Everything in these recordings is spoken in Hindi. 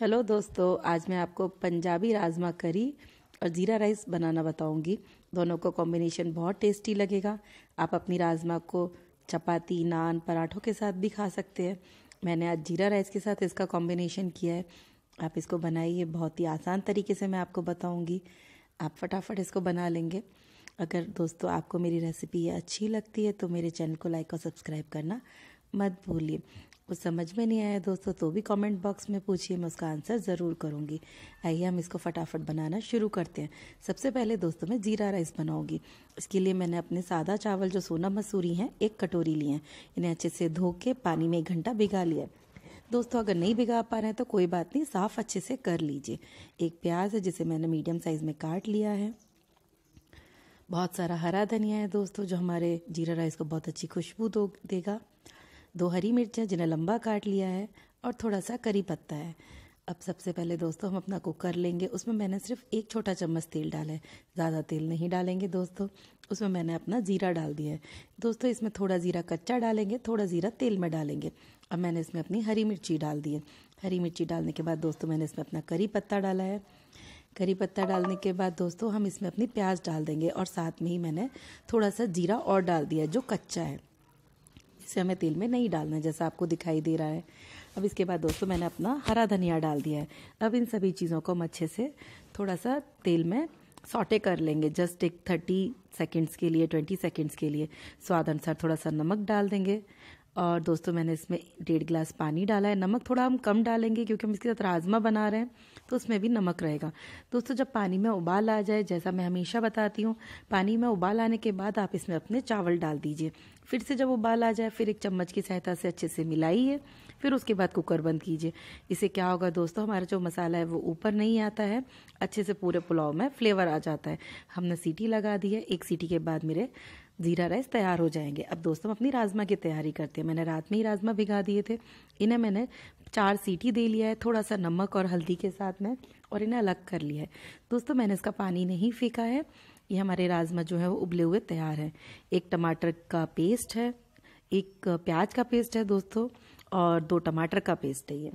हेलो दोस्तों आज मैं आपको पंजाबी राजमा करी और ज़ीरा राइस बनाना बताऊंगी दोनों को कॉम्बिनेशन बहुत टेस्टी लगेगा आप अपनी राजमा को चपाती नान पराठों के साथ भी खा सकते हैं मैंने आज जीरा राइस के साथ इसका कॉम्बिनेशन किया है आप इसको बनाइए बहुत ही आसान तरीके से मैं आपको बताऊंगी आप फटाफट इसको बना लेंगे अगर दोस्तों आपको मेरी रेसिपी अच्छी लगती है तो मेरे चैनल को लाइक और सब्सक्राइब करना मत भूलिए कुछ समझ में नहीं आया दोस्तों तो भी कमेंट बॉक्स में पूछिए मैं उसका आंसर ज़रूर करूँगी आइए हम इसको फटाफट बनाना शुरू करते हैं सबसे पहले दोस्तों मैं जीरा राइस बनाऊँगी इसके लिए मैंने अपने सादा चावल जो सोना मसूरी हैं एक कटोरी लिए हैं इन्हें अच्छे से धो के पानी में एक घंटा भिगा लिया दोस्तों अगर नहीं भिगा पा रहे हैं तो कोई बात नहीं साफ़ अच्छे से कर लीजिए एक प्याज है जिसे मैंने मीडियम साइज़ में काट लिया है बहुत सारा हरा धनिया है दोस्तों जो हमारे जीरा राइस को बहुत अच्छी खुशबू दो देगा दो हरी मिर्चा जिन्हें लंबा काट लिया है और थोड़ा सा करी पत्ता है अब सबसे पहले दोस्तों हम अपना कुकर लेंगे उसमें मैंने सिर्फ एक छोटा चम्मच तेल डाला है ज़्यादा तेल नहीं डालेंगे दोस्तों उसमें मैंने अपना ज़ीरा डाल दिया है दोस्तों इसमें थोड़ा ज़ीरा कच्चा डालेंगे थोड़ा ज़ीरा तेल में डालेंगे अब मैंने इसमें अपनी हरी मिर्ची डाल दी है हरी मिर्ची डालने के बाद दोस्तों मैंने इसमें अपना करी पत्ता डाला है करी पत्ता डालने के बाद दोस्तों हम इसमें अपनी प्याज डाल देंगे और साथ में ही मैंने थोड़ा सा जीरा और डाल दिया जो कच्चा है से हमें तेल में नहीं डालना है जैसा आपको दिखाई दे रहा है अब इसके बाद दोस्तों मैंने अपना हरा धनिया डाल दिया है अब इन सभी चीज़ों को हम अच्छे से थोड़ा सा तेल में सॉटे कर लेंगे जस्ट एक थर्टी सेकेंड्स के लिए ट्वेंटी सेकेंड्स के लिए स्वाद अनुसार थोड़ा सा नमक डाल देंगे और दोस्तों मैंने इसमें डेढ़ गिलास पानी डाला है नमक थोड़ा हम कम डालेंगे क्योंकि हम इसके साथ राजमा बना रहे हैं तो उसमें भी नमक रहेगा दोस्तों जब पानी में उबाल आ जाए जैसा मैं हमेशा बताती हूँ पानी में उबाल आने के बाद आप इसमें अपने चावल डाल दीजिए फिर से जब उबाल आ जाए फिर एक चम्मच की सहायता से अच्छे से मिलाइए फिर उसके बाद कुकर बंद कीजिए इससे क्या होगा दोस्तों हमारा जो मसाला है वो ऊपर नहीं आता है अच्छे से पूरे पुलाव में फ्लेवर आ जाता है हमने सीटी लगा दी है एक सीटी के बाद मेरे ज़ीरा राइस तैयार हो जाएंगे अब दोस्तों हम अपनी राजमा की तैयारी करते हैं मैंने रात में ही राजमा भिगा दिए थे इन्हें मैंने चार सीटी दे लिया है थोड़ा सा नमक और हल्दी के साथ में और इन्हें अलग कर लिया है दोस्तों मैंने इसका पानी नहीं फेंका है ये हमारे राजमा जो है वो उबले हुए तैयार हैं एक टमाटर का पेस्ट है एक प्याज का पेस्ट है दोस्तों और दो टमाटर का पेस्ट है ये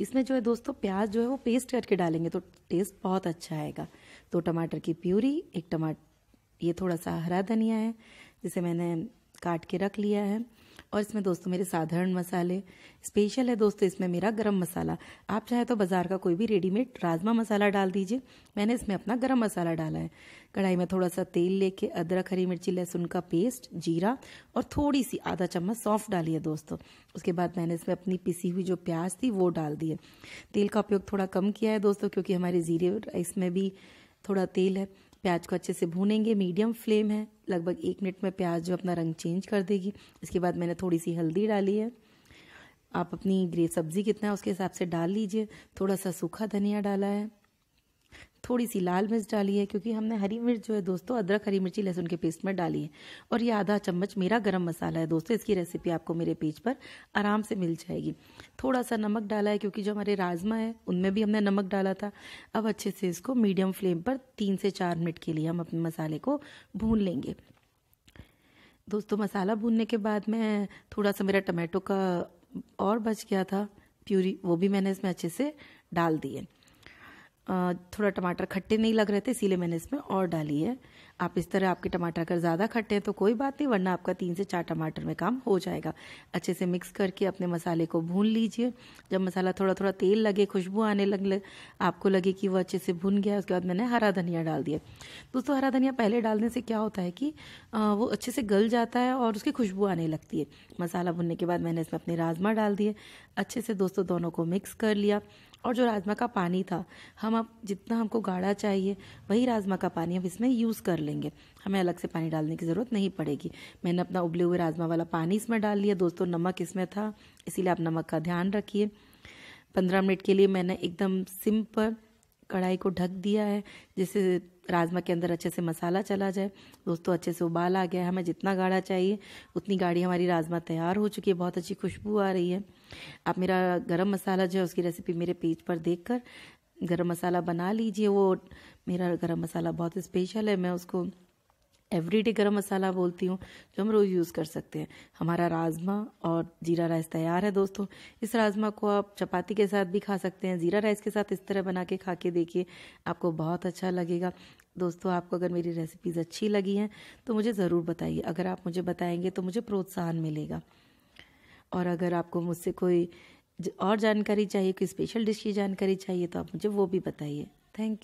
इसमें जो है दोस्तों प्याज जो है वो पेस्ट करके डालेंगे तो टेस्ट बहुत अच्छा आएगा दो टमाटर की प्यूरी एक टमा ये थोड़ा सा हरा धनिया है जिसे मैंने काट के रख लिया है और इसमें दोस्तों मेरे साधारण मसाले स्पेशल है दोस्तों इसमें मेरा गरम मसाला आप चाहे तो बाज़ार का कोई भी रेडीमेड राजमा मसाला डाल दीजिए मैंने इसमें अपना गरम मसाला डाला है कढ़ाई में थोड़ा सा तेल लेके अदरक हरी मिर्ची लहसुन का पेस्ट जीरा और थोड़ी सी आधा चम्मच सौंफ डाली है दोस्तों उसके बाद मैंने इसमें अपनी पिसी हुई जो प्याज थी वो डाल दी है तेल का उपयोग थोड़ा कम किया है दोस्तों क्योंकि हमारे जीरे राइस में भी थोड़ा तेल है प्याज को अच्छे से भूनेंगे मीडियम फ्लेम है लगभग एक मिनट में प्याज जो अपना रंग चेंज कर देगी इसके बाद मैंने थोड़ी सी हल्दी डाली है आप अपनी ग्रे सब्जी कितना है उसके हिसाब से डाल लीजिए थोड़ा सा सूखा धनिया डाला है थोड़ी सी लाल मिर्च डाली है क्योंकि हमने हरी मिर्च जो है दोस्तों अदरक हरी मिर्ची लहसुन के पेस्ट में डाली है और ये आधा चम्मच मेरा गर्म मसाला है दोस्तों इसकी रेसिपी आपको मेरे पेज पर आराम से मिल जाएगी थोड़ा सा नमक डाला है क्योंकि जो हमारे राजमा है उनमें भी हमने नमक डाला था अब अच्छे से इसको मीडियम फ्लेम पर तीन से चार मिनट के लिए हम अपने मसाले को भून लेंगे दोस्तों मसाला भूनने के बाद में थोड़ा सा मेरा टमाटो का और बच गया था प्यूरी वो भी मैंने इसमें अच्छे से डाल दिए थोड़ा टमाटर खट्टे नहीं लग रहे थे इसीलिए मैंने इसमें और डाली है आप इस तरह आपके टमाटर अगर ज़्यादा खट्टे हैं तो कोई बात नहीं वरना आपका तीन से चार टमाटर में काम हो जाएगा अच्छे से मिक्स करके अपने मसाले को भून लीजिए जब मसाला थोड़ा थोड़ा तेल लगे खुशबू आने लग लगे आपको लगे कि वो अच्छे से भून गया उसके बाद मैंने हरा धनिया डाल दिया दोस्तों हरा धनिया पहले डालने से क्या होता है कि वो अच्छे से गल जाता है और उसकी खुशबू आने लगती है मसाला भुनने के बाद मैंने इसमें अपने राजमा डाल दिए अच्छे से दोस्तों दोनों को मिक्स कर लिया और जो राजमा का पानी था हम अब जितना हमको गाढ़ा चाहिए वही राजमा का पानी हम इसमें यूज़ कर लेंगे हमें अलग से पानी डालने की ज़रूरत नहीं पड़ेगी मैंने अपना उबले हुए राजमा वाला पानी इसमें डाल लिया दोस्तों नमक इसमें था इसीलिए आप नमक का ध्यान रखिए पंद्रह मिनट के लिए मैंने एकदम सिंपल कढ़ाई को ढक दिया है जिससे राजमा के अंदर अच्छे से मसाला चला जाए दोस्तों अच्छे से उबाल आ गया है हमें जितना गाढ़ा चाहिए उतनी गाढ़ी हमारी राजमा तैयार हो चुकी है बहुत अच्छी खुशबू आ रही है आप मेरा गरम मसाला जो है उसकी रेसिपी मेरे पेज पर देखकर गरम मसाला बना लीजिए वो मेरा गरम मसाला बहुत स्पेशल है मैं उसको एवरीडे गरम मसाला बोलती हूँ जो हम रोज़ यूज़ कर सकते हैं हमारा राजमा और जीरा राइस तैयार है दोस्तों इस राजमा को आप चपाती के साथ भी खा सकते हैं ज़ीरा राइस के साथ इस तरह बना के खा के देखिए आपको बहुत अच्छा लगेगा दोस्तों आपको अगर मेरी रेसिपीज़ अच्छी लगी हैं तो मुझे ज़रूर बताइए अगर आप मुझे बताएंगे तो मुझे प्रोत्साहन मिलेगा और अगर आपको मुझसे कोई और जानकारी चाहिए कोई स्पेशल डिश की जानकारी चाहिए तो आप मुझे वो भी बताइए थैंक यू